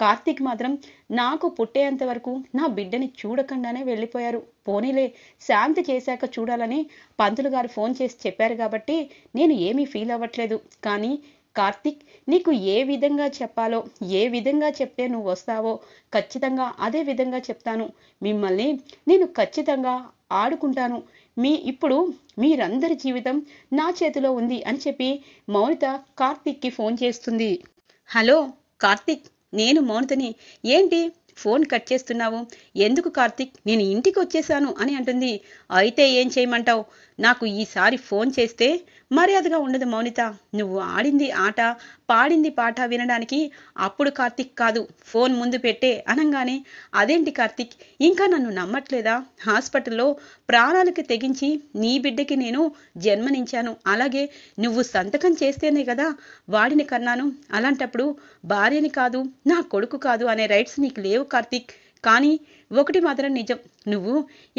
కార్తీక్ మాత్రం నాకు పుట్టేంత వరకు నా బిడ్డని చూడకుండానే వెళ్ళిపోయారు పోనీలే శాంతి చేశాక చూడాలని పంతులు గారు ఫోన్ చేసి చెప్పారు కాబట్టి నేను ఏమీ ఫీల్ అవ్వట్లేదు కానీ కార్తిక్ నీకు ఏ విధంగా చెప్పాలో ఏ విధంగా చెప్తే నువ్వు వస్తావో ఖచ్చితంగా అదే విధంగా చెప్తాను మిమ్మల్ని నేను ఖచ్చితంగా ఆడుకుంటాను మీ ఇప్పుడు మీరందరి జీవితం నా చేతిలో ఉంది అని చెప్పి మౌనిత కార్తిక్కి ఫోన్ చేస్తుంది హలో కార్తిక్ నేను మోనతని ఏంటి ఫోన్ కట్ చేస్తున్నావు ఎందుకు కార్తిక్ నేను ఇంటికి వచ్చేసాను అని అంటుంది అయితే ఏం చేయమంటావు నాకు ఈసారి ఫోన్ చేస్తే మర్యాదగా ఉండదు మౌనిత నువ్వు ఆడింది ఆట పాడింది పాట వినడానికి అప్పుడు కార్తిక్ కాదు ఫోన్ ముందు పెట్టే అనగానే అదేంటి కార్తిక్ ఇంకా నన్ను నమ్మట్లేదా హాస్పిటల్లో ప్రాణాలకు తెగించి నీ బిడ్డకి నేను జన్మనించాను అలాగే నువ్వు సంతకం చేస్తేనే కదా వాడిని కన్నాను అలాంటప్పుడు భార్యని కాదు నా కొడుకు కాదు అనే రైట్స్ నీకు లేవు కార్తిక్ కానీ ఒకటి మాత్రం నిజం నువ్వు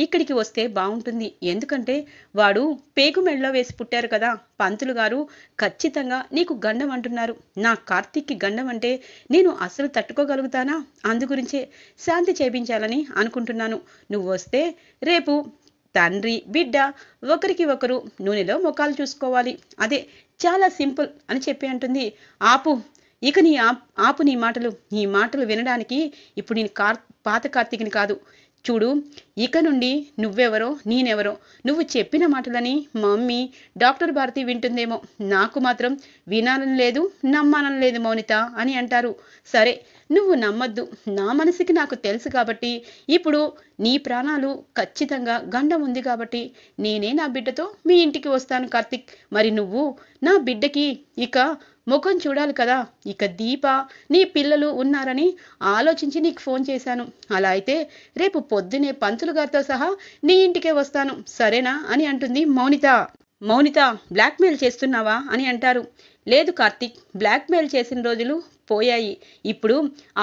ఇక్కడికి వస్తే బాగుంటుంది ఎందుకంటే వాడు పేగు మెడలో వేసి పుట్టారు కదా పంతులు గారు ఖచ్చితంగా నీకు గండం అంటున్నారు నా కార్తీక్కి గండం అంటే నేను అసలు తట్టుకోగలుగుతానా అందుగురించే శాంతి చేపించాలని అనుకుంటున్నాను నువ్వు వస్తే రేపు తండ్రి బిడ్డ ఒకరికి ఒకరు నూనెలో ముఖాలు చూసుకోవాలి అదే చాలా సింపుల్ అని చెప్పి అంటుంది ఆపు ఇక నీ ఆపు నీ మాటలు నీ మాటలు వినడానికి ఇప్పుడు నేను కార్ పాత కార్తీకిని కాదు చూడు ఇక నుండి నువ్వెవరో నేనెవరో నువ్వు చెప్పిన మాటలని మమ్మీ డాక్టర్ భారతి వింటుందేమో నాకు మాత్రం వినాలని లేదు నమ్మాలని లేదు మౌనిత అని అంటారు సరే నువ్వు నమ్మద్దు నా మనసుకి నాకు తెలుసు కాబట్టి ఇప్పుడు నీ ప్రాణాలు ఖచ్చితంగా గండం ఉంది కాబట్టి నేనే నా బిడ్డతో మీ ఇంటికి వస్తాను కార్తిక్ మరి నువ్వు నా బిడ్డకి ఇక ముఖం చూడాలి కదా ఇక దీప నీ పిల్లలు ఉన్నారని ఆలోచించి నీకు ఫోన్ చేశాను అలా అయితే రేపు పొద్దునే పంతులు గారితో సహా నీ ఇంటికే వస్తాను సరేనా అని అంటుంది మౌనిత మౌనిత బ్లాక్మెయిల్ చేస్తున్నావా అని అంటారు లేదు కార్తిక్ బ్లాక్మెయిల్ చేసిన రోజులు పోయాయి ఇప్పుడు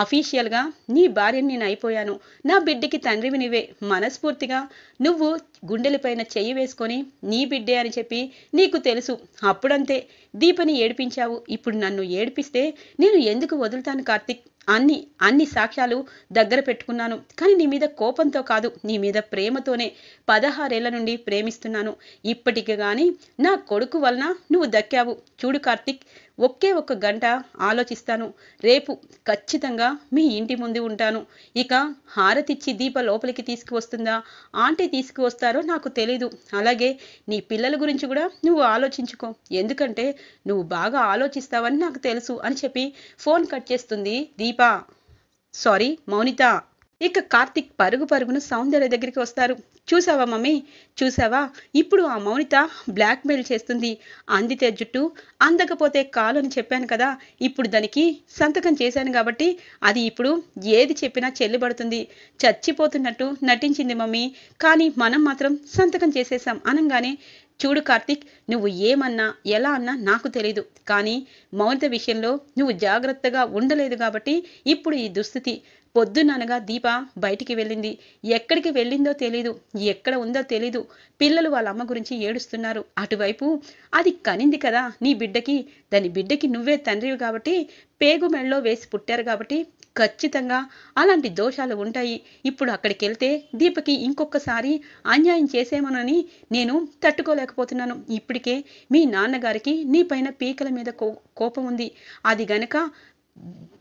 అఫీషియల్గా నీ భార్యని నేను అయిపోయాను నా బిడ్డకి తండ్రివి నువ్వే మనస్ఫూర్తిగా నువ్వు గుండెలపైన చెయ్యి వేసుకొని నీ బిడ్డే అని చెప్పి నీకు తెలుసు అప్పుడంతే దీపని ఏడిపించావు ఇప్పుడు నన్ను ఏడిపిస్తే నేను ఎందుకు వదులుతాను కార్తిక్ అన్ని అన్ని సాక్ష్యాలు దగ్గర పెట్టుకున్నాను కానీ నీ మీద కోపంతో కాదు నీ మీద ప్రేమతోనే పదహారేళ్ల నుండి ప్రేమిస్తున్నాను ఇప్పటికి కానీ నా కొడుకు వలన నువ్వు దక్కావు చూడు కార్తిక్ ఒకే ఒక్క గంట ఆలోచిస్తాను రేపు ఖచ్చితంగా మీ ఇంటి ముందు ఉంటాను ఇక హారతిచ్చి దీప లోపలికి తీసుకువస్తుందా ఆంటీ తీసుకువస్తారో నాకు తెలీదు అలాగే నీ పిల్లల గురించి కూడా నువ్వు ఆలోచించుకో ఎందుకంటే నువ్వు బాగా ఆలోచిస్తావని నాకు తెలుసు అని చెప్పి ఫోన్ కట్ చేస్తుంది దీప సారీ మౌనిత ఇక కార్తిక్ పరుగు పరుగును సౌందర్య దగ్గరికి వస్తారు చూసావా మమ్మీ చూసావా ఇప్పుడు ఆ మౌనిత బ్లాక్మెయిల్ చేస్తుంది అందితే జుట్టు అందకపోతే కాలు అని చెప్పాను కదా ఇప్పుడు దానికి సంతకం చేశాను కాబట్టి అది ఇప్పుడు ఏది చెప్పినా చెల్లిబడుతుంది చచ్చిపోతున్నట్టు నటించింది మమ్మీ కానీ మనం మాత్రం సంతకం చేసేసాం అనగానే చూడు కార్తిక్ నువ్వు ఏమన్నా ఎలా అన్నా నాకు తెలీదు కానీ మౌనిత విషయంలో నువ్వు జాగ్రత్తగా ఉండలేదు కాబట్టి ఇప్పుడు ఈ దుస్థితి పొద్దున్ననగా దీప బయటికి వెళ్ళింది ఎక్కడికి వెళ్ళిందో తెలీదు ఎక్కడ ఉందో తెలీదు పిల్లలు వాళ్ళ అమ్మ గురించి ఏడుస్తున్నారు అటువైపు అది కనింది కదా నీ బిడ్డకి దాని బిడ్డకి నువ్వే తండ్రివి కాబట్టి పేగు మెళ్ళలో వేసి పుట్టారు కాబట్టి ఖచ్చితంగా అలాంటి దోషాలు ఉంటాయి ఇప్పుడు అక్కడికి వెళ్తే దీపకి ఇంకొకసారి అన్యాయం చేసేమోనని నేను తట్టుకోలేకపోతున్నాను ఇప్పటికే మీ నాన్నగారికి నీ పైన పీకల మీద కోపం ఉంది అది గనక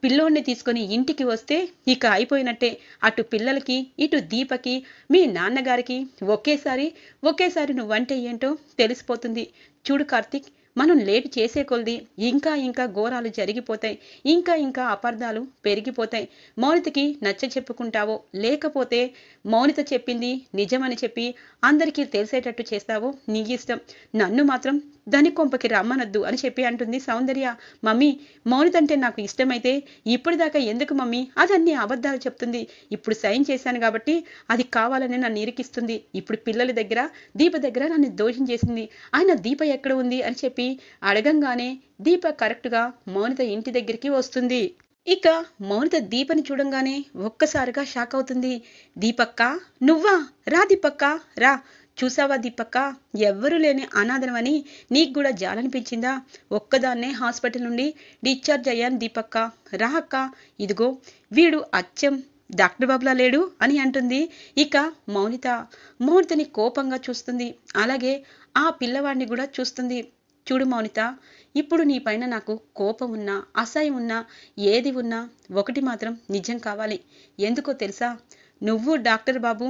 పిల్లోడిని తీసుకొని ఇంటికి వస్తే ఇక అయిపోయినట్టే అటు పిల్లలకి ఇటు దీపకి మీ నాన్నగారికి ఒకేసారి ఒకేసారి నువ్వంటే ఏంటో తెలిసిపోతుంది చూడు కార్తీక్ మనం లేట్ చేసే కొలది ఇంకా ఇంకా ఘోరాలు జరిగిపోతాయి ఇంకా ఇంకా అపార్థాలు పెరిగిపోతాయి మౌనితకి నచ్చ చెప్పుకుంటావో లేకపోతే మౌనిత చెప్పింది నిజమని చెప్పి అందరికీ తెలిసేటట్టు చేస్తావో నీ ఇష్టం నన్ను మాత్రం దాని కొంపకి రమ్మనద్దు అని చెప్పి అంటుంది సౌందర్య మమ్మీ అంటే నాకు ఇష్టమైతే ఇప్పటిదాకా ఎందుకు మమ్మీ అదన్నీ అబద్ధాలు చెప్తుంది ఇప్పుడు సైన్ చేశాను కాబట్టి అది కావాలని నన్ను ఇరికిస్తుంది ఇప్పుడు పిల్లల దగ్గర దీప దగ్గర నన్ను దోషం చేసింది ఆయన దీప ఎక్కడ ఉంది అని చెప్పి అడగంగానే దీప కరెక్ట్గా మౌనిత ఇంటి దగ్గరికి వస్తుంది ఇక మౌనిత దీపని చూడంగానే ఒక్కసారిగా షాక్ అవుతుంది దీపక్క నువ్వా రా దీపక్క రా చూసావా దీపక్క ఎవ్వరూ లేని అనాథనమని నీకు కూడా జాలనిపించిందా ఒక్కదాన్నే హాస్పిటల్ నుండి డిశ్చార్జ్ అయ్యాను దీపక్క రా ఇదిగో వీడు అచ్చం డాక్టర్ బాబులా లేడు అని అంటుంది ఇక మౌనిత మౌనితని కోపంగా చూస్తుంది అలాగే ఆ పిల్లవాడిని కూడా చూస్తుంది చూడు మౌనిత ఇప్పుడు నీ పైన నాకు కోపం ఉన్నా అసహ్యం ఉన్నా ఏది ఉన్నా ఒకటి మాత్రం నిజం కావాలి ఎందుకో తెలుసా నువ్వు డాక్టర్ బాబు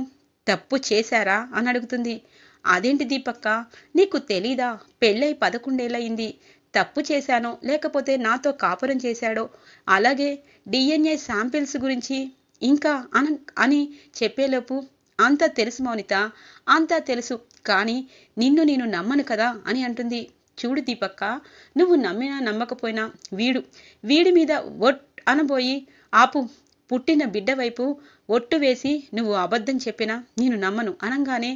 తప్పు చేశారా అని అడుగుతుంది అదేంటి దీపక్క నీకు తెలీదా పెళ్ళై పదకొండేళ్ళయింది తప్పు చేశానో లేకపోతే నాతో కాపురం చేశాడో అలాగే డిఎన్ఏ శాంపిల్స్ గురించి ఇంకా అన అని చెప్పేలోపు అంతా తెలుసు మౌనిత అంతా తెలుసు కానీ నిన్ను నేను నమ్మను కదా అని అంటుంది చూడు దీపక్క నువ్వు నమ్మినా నమ్మకపోయినా వీడు వీడి మీద ఒట్ అనబోయి ఆపు పుట్టిన బిడ్డ వైపు ఒట్టు వేసి నువ్వు అబద్ధం చెప్పినా నేను నమ్మను అనంగానే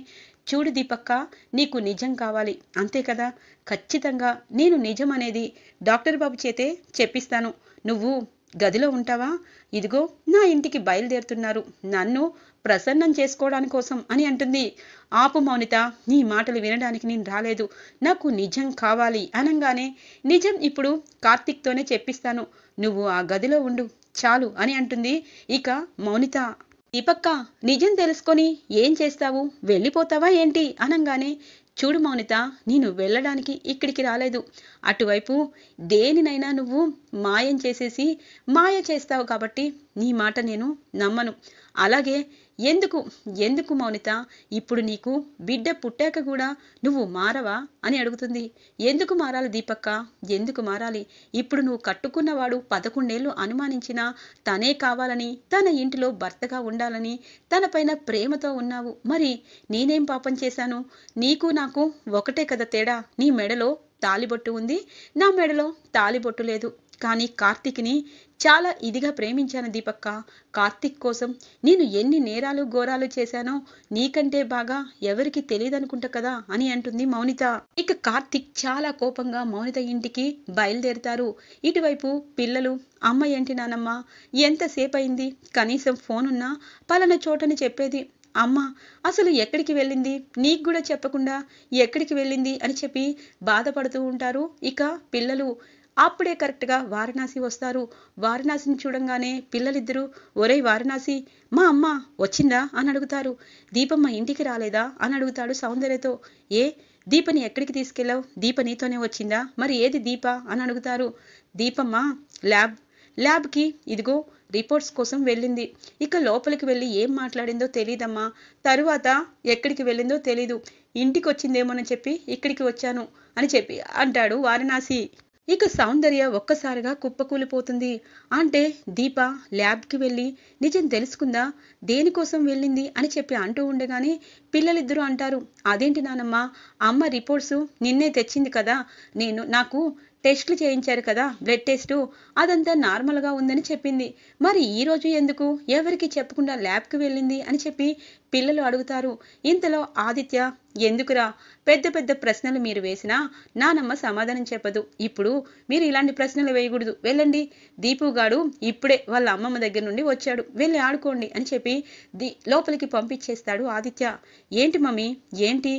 చూడు దీపక్క నీకు నిజం కావాలి అంతే కదా ఖచ్చితంగా నేను నిజం అనేది డాక్టర్ బాబు చేతే చెప్పిస్తాను నువ్వు గదిలో ఉంటావా ఇదిగో నా ఇంటికి బయలుదేరుతున్నారు నన్ను ప్రసన్నం చేసుకోవడాని కోసం అని అంటుంది ఆపు మౌనిత నీ మాటలు వినడానికి నేను రాలేదు నాకు నిజం కావాలి అనంగానే నిజం ఇప్పుడు కార్తిక్తోనే చెప్పిస్తాను నువ్వు ఆ గదిలో ఉండు చాలు అని అంటుంది ఇక మౌనిత దీపక్క నిజం తెలుసుకొని ఏం చేస్తావు వెళ్ళిపోతావా ఏంటి అనంగానే చూడు మౌనిత నేను వెళ్ళడానికి ఇక్కడికి రాలేదు అటువైపు దేనినైనా నువ్వు మాయం చేసేసి మాయ చేస్తావు కాబట్టి నీ మాట నేను నమ్మను అలాగే ఎందుకు ఎందుకు మౌనిత ఇప్పుడు నీకు బిడ్డ పుట్టాక కూడా నువ్వు మారవా అని అడుగుతుంది ఎందుకు మారాలి దీపక్క ఎందుకు మారాలి ఇప్పుడు నువ్వు కట్టుకున్నవాడు పదకొండేళ్ళు అనుమానించినా తనే కావాలని తన ఇంటిలో భర్తగా ఉండాలని తనపైన ప్రేమతో ఉన్నావు మరి నేనేం పాపం చేశాను నీకు నాకు ఒకటే కదా తేడా నీ మెడలో తాలిబొట్టు ఉంది నా మెడలో తాలిబొట్టు లేదు కానీ కార్తీక్ని చాలా ఇదిగా ప్రేమించాను దీపక్క కార్తిక్ కోసం నేను ఎన్ని నేరాలు ఘోరాలు చేశానో నీకంటే బాగా ఎవరికి తెలియదనుకుంట కదా అని అంటుంది మౌనిత ఇక కార్తిక్ చాలా కోపంగా మౌనిత ఇంటికి బయలుదేరుతారు ఇటువైపు పిల్లలు అమ్మ ఏంటి నానమ్మ ఎంతసేపు అయింది కనీసం ఫోన్ ఉన్నా పలానా చోటని చెప్పేది అమ్మ అసలు ఎక్కడికి వెళ్ళింది నీకు కూడా చెప్పకుండా ఎక్కడికి వెళ్ళింది అని చెప్పి బాధపడుతూ ఉంటారు ఇక పిల్లలు అప్పుడే కరెక్ట్గా వారణాసి వస్తారు వారణాసిని చూడంగానే పిల్లలిద్దరూ ఒరే వారణాసి మా అమ్మ వచ్చిందా అని అడుగుతారు దీపమ్మ ఇంటికి రాలేదా అని అడుగుతాడు సౌందర్యతో ఏ దీపని ఎక్కడికి తీసుకెళ్ళావు దీప నీతోనే వచ్చిందా మరి ఏది దీప అని అడుగుతారు దీపమ్మ ల్యాబ్ ల్యాబ్కి ఇదిగో రిపోర్ట్స్ కోసం వెళ్ళింది ఇక లోపలికి వెళ్ళి ఏం మాట్లాడిందో తెలియదమ్మా తరువాత ఎక్కడికి వెళ్ళిందో తెలీదు ఇంటికి వచ్చిందేమోనని చెప్పి ఇక్కడికి వచ్చాను అని చెప్పి అంటాడు వారణాసి ఇక సౌందర్య ఒక్కసారిగా కుప్పకూలిపోతుంది అంటే దీప ల్యాబ్కి వెళ్ళి నిజం తెలుసుకుందా దేనికోసం వెళ్ళింది అని చెప్పి అంటూ ఉండగానే పిల్లలిద్దరూ అంటారు అదేంటి నానమ్మ అమ్మ రిపోర్ట్స్ నిన్నే తెచ్చింది కదా నేను నాకు టెస్టులు చేయించారు కదా బ్లడ్ టెస్టు అదంతా నార్మల్గా ఉందని చెప్పింది మరి ఈరోజు ఎందుకు ఎవరికి చెప్పకుండా ల్యాబ్కి వెళ్ళింది అని చెప్పి పిల్లలు అడుగుతారు ఇంతలో ఆదిత్య ఎందుకురా పెద్ద పెద్ద ప్రశ్నలు మీరు వేసినా నానమ్మ సమాధానం చెప్పదు ఇప్పుడు మీరు ఇలాంటి ప్రశ్నలు వేయకూడదు వెళ్ళండి దీపు గాడు ఇప్పుడే వాళ్ళ అమ్మమ్మ దగ్గర నుండి వచ్చాడు వెళ్ళి ఆడుకోండి అని చెప్పి ది లోపలికి పంపించేస్తాడు ఆదిత్య ఏంటి మమ్మీ ఏంటి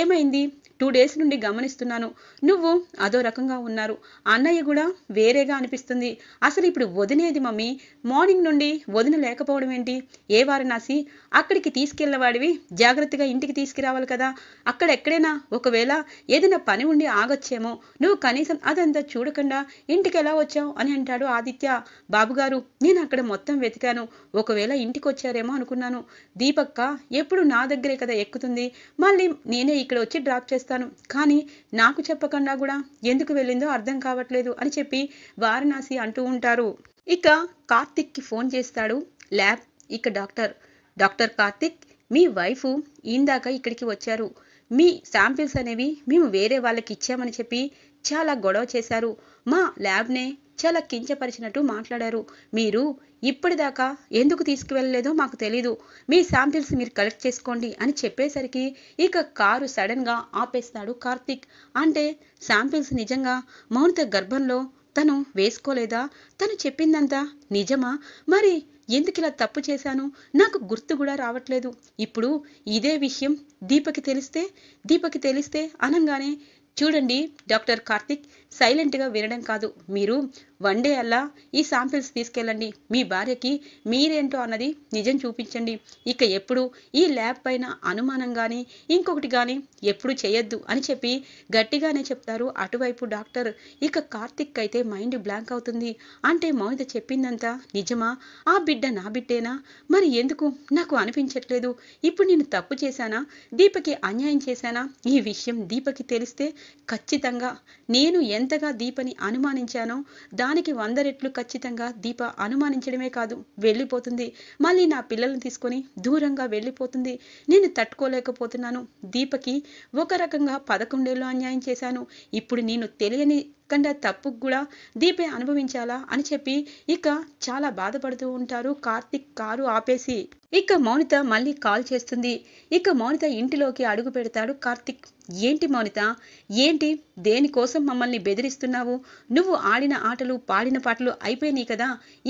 ఏమైంది టూ డేస్ నుండి గమనిస్తున్నాను నువ్వు అదో రకంగా ఉన్నారు అన్నయ్య కూడా వేరేగా అనిపిస్తుంది అసలు ఇప్పుడు వదినేది మమ్మీ మార్నింగ్ నుండి వదిన లేకపోవడం ఏంటి ఏ వారణాసి అక్కడికి తీసుకెళ్లవాడివి జాగ్రత్తగా ఇంటికి తీసుకురావాలి కదా అక్కడ ఎక్కడైనా ఒకవేళ ఏదైనా పని ఉండి ఆగొచ్చేమో నువ్వు కనీసం అదంతా చూడకుండా ఇంటికి ఎలా వచ్చావు అని అంటాడు ఆదిత్య బాబుగారు నేను అక్కడ మొత్తం వెతికాను ఒకవేళ ఇంటికి వచ్చారేమో అనుకున్నాను దీపక్క ఎప్పుడు నా దగ్గరే కదా ఎక్కుతుంది మళ్ళీ నేనే ఇక్కడ వచ్చి డ్రాప్ చేస్తాను చేస్తాను కానీ నాకు చెప్పకుండా కూడా ఎందుకు వెళ్ళిందో అర్థం కావట్లేదు అని చెప్పి వారణాసి అంటూ ఉంటారు ఇక కార్తిక్కి ఫోన్ చేస్తాడు ల్యాబ్ ఇక డాక్టర్ డాక్టర్ కార్తిక్ మీ వైఫ్ ఇందాక ఇక్కడికి వచ్చారు మీ శాంపిల్స్ అనేవి మేము వేరే వాళ్ళకి ఇచ్చామని చెప్పి చాలా గొడవ చేశారు మా ల్యాబ్నే చాలా కించపరిచినట్టు మాట్లాడారు మీరు ఇప్పటిదాకా ఎందుకు తీసుకువెళ్ళలేదో మాకు తెలీదు మీ శాంపిల్స్ మీరు కలెక్ట్ చేసుకోండి అని చెప్పేసరికి ఇక కారు సడన్గా ఆపేస్తాడు కార్తీక్ అంటే శాంపిల్స్ నిజంగా మౌనిత గర్భంలో తను వేసుకోలేదా తను చెప్పిందంతా నిజమా మరి ఎందుకిలా తప్పు చేశాను నాకు గుర్తు కూడా రావట్లేదు ఇప్పుడు ఇదే విషయం దీపకి తెలిస్తే దీపకి తెలిస్తే అనంగానే చూడండి డాక్టర్ కార్తిక్ సైలెంట్గా వినడం కాదు మీరు వన్ డే అలా ఈ శాంపిల్స్ తీసుకెళ్ళండి మీ భార్యకి మీరేంటో అన్నది నిజం చూపించండి ఇక ఎప్పుడు ఈ ల్యాబ్ పైన అనుమానం కానీ ఇంకొకటి కానీ ఎప్పుడు చేయొద్దు అని చెప్పి గట్టిగానే చెప్తారు అటువైపు డాక్టర్ ఇక కార్తిక్ అయితే మైండ్ బ్లాంక్ అవుతుంది అంటే మౌనిత చెప్పిందంతా నిజమా ఆ బిడ్డ నా బిడ్డేనా మరి ఎందుకు నాకు అనిపించట్లేదు ఇప్పుడు నేను తప్పు చేశానా దీపకి అన్యాయం చేశానా ఈ విషయం దీపకి తెలిస్తే ఖచ్చితంగా నేను ఎంతగా దీపని అనుమానించానో దానికి వంద రెట్లు ఖచ్చితంగా దీప అనుమానించడమే కాదు వెళ్ళిపోతుంది మళ్ళీ నా పిల్లల్ని తీసుకొని దూరంగా వెళ్ళిపోతుంది నేను తట్టుకోలేకపోతున్నాను దీపకి ఒక రకంగా పదకొండేళ్ళు అన్యాయం చేశాను ఇప్పుడు నేను తెలియని ఎక్కడ తప్పుకు కూడా దీపే అనుభవించాలా అని చెప్పి ఇక చాలా బాధపడుతూ ఉంటారు కార్తిక్ కారు ఆపేసి ఇక మౌనిత మళ్ళీ కాల్ చేస్తుంది ఇక మౌనిత ఇంటిలోకి అడుగు పెడతాడు కార్తిక్ ఏంటి మౌనిత ఏంటి దేనికోసం మమ్మల్ని బెదిరిస్తున్నావు నువ్వు ఆడిన ఆటలు పాడిన పాటలు అయిపోయినాయి కదా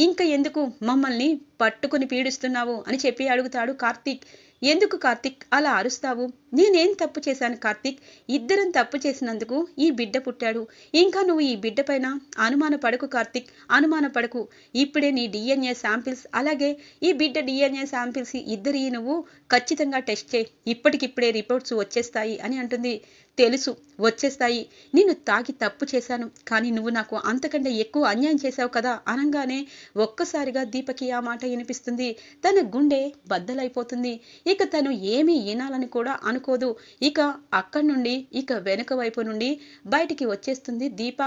ఇంకా ఎందుకు మమ్మల్ని పట్టుకుని పీడిస్తున్నావు అని చెప్పి అడుగుతాడు కార్తిక్ ఎందుకు కార్తిక్ అలా అరుస్తావు నేనేం తప్పు చేశాను కార్తీక్ ఇద్దరం తప్పు చేసినందుకు ఈ బిడ్డ పుట్టాడు ఇంకా నువ్వు ఈ బిడ్డ పైన అనుమాన పడకు కార్తీక్ అనుమాన పడకు ఇప్పుడే నీ డిఎన్ఏ శాంపిల్స్ అలాగే ఈ బిడ్డ డిఎన్ఏ శాంపిల్స్ ఇద్దరి నువ్వు ఖచ్చితంగా టెస్ట్ చేయి ఇప్పటికిప్పుడే రిపోర్ట్స్ వచ్చేస్తాయి అని అంటుంది తెలుసు వచ్చేస్తాయి నేను తాగి తప్పు చేశాను కానీ నువ్వు నాకు అంతకంటే ఎక్కువ అన్యాయం చేశావు కదా అనగానే ఒక్కసారిగా దీపకి ఆ మాట వినిపిస్తుంది తన గుండె బద్దలైపోతుంది ఇక తను ఏమీ వినాలని కూడా అను అనుకోదు ఇక అక్కడి నుండి ఇక వెనుక వైపు నుండి బయటికి వచ్చేస్తుంది దీప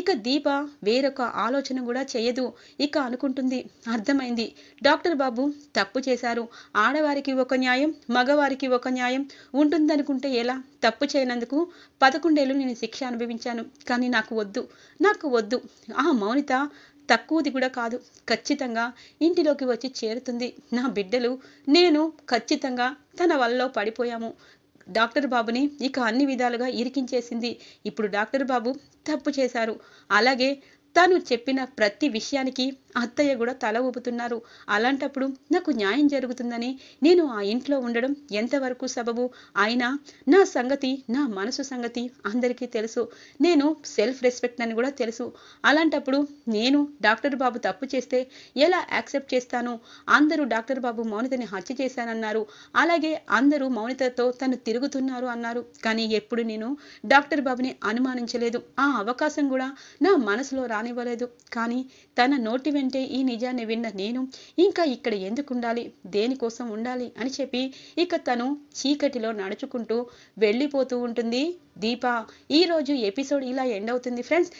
ఇక దీప వేరొక ఆలోచన కూడా చేయదు ఇక అనుకుంటుంది అర్థమైంది డాక్టర్ బాబు తప్పు చేశారు ఆడవారికి ఒక న్యాయం మగవారికి ఒక న్యాయం ఉంటుందనుకుంటే ఎలా తప్పు చేయనందుకు పదకొండేళ్ళు నేను శిక్ష అనుభవించాను కానీ నాకు వద్దు నాకు వద్దు ఆ మౌనిత తక్కువది కూడా కాదు ఖచ్చితంగా ఇంటిలోకి వచ్చి చేరుతుంది నా బిడ్డలు నేను ఖచ్చితంగా తన వల్ల పడిపోయాము డాక్టర్ బాబుని ఇక అన్ని విధాలుగా ఇరికించేసింది ఇప్పుడు డాక్టర్ బాబు తప్పు చేశారు అలాగే తను చెప్పిన ప్రతి విషయానికి అత్తయ్య కూడా తల ఊపుతున్నారు అలాంటప్పుడు నాకు న్యాయం జరుగుతుందని నేను ఆ ఇంట్లో ఉండడం ఎంతవరకు సబబు అయినా నా సంగతి నా మనసు సంగతి అందరికీ తెలుసు నేను సెల్ఫ్ రెస్పెక్ట్ అని కూడా తెలుసు అలాంటప్పుడు నేను డాక్టర్ బాబు తప్పు చేస్తే ఎలా యాక్సెప్ట్ చేస్తాను అందరూ డాక్టర్ బాబు మౌనితని హత్య చేశానన్నారు అలాగే అందరూ మౌనితతో తను తిరుగుతున్నారు అన్నారు కానీ ఎప్పుడు నేను డాక్టర్ బాబుని అనుమానించలేదు ఆ అవకాశం కూడా నా మనసులో రానివ్వలేదు కానీ తన నోటి వెంట వింటే ఈ నిజాన్ని విన్న నేను ఇంకా ఇక్కడ ఎందుకు ఉండాలి దేనికోసం ఉండాలి అని చెప్పి ఇక తను చీకటిలో నడుచుకుంటూ వెళ్ళిపోతూ ఉంటుంది దీప ఈరోజు ఎపిసోడ్ ఇలా ఎండ్ అవుతుంది ఫ్రెండ్స్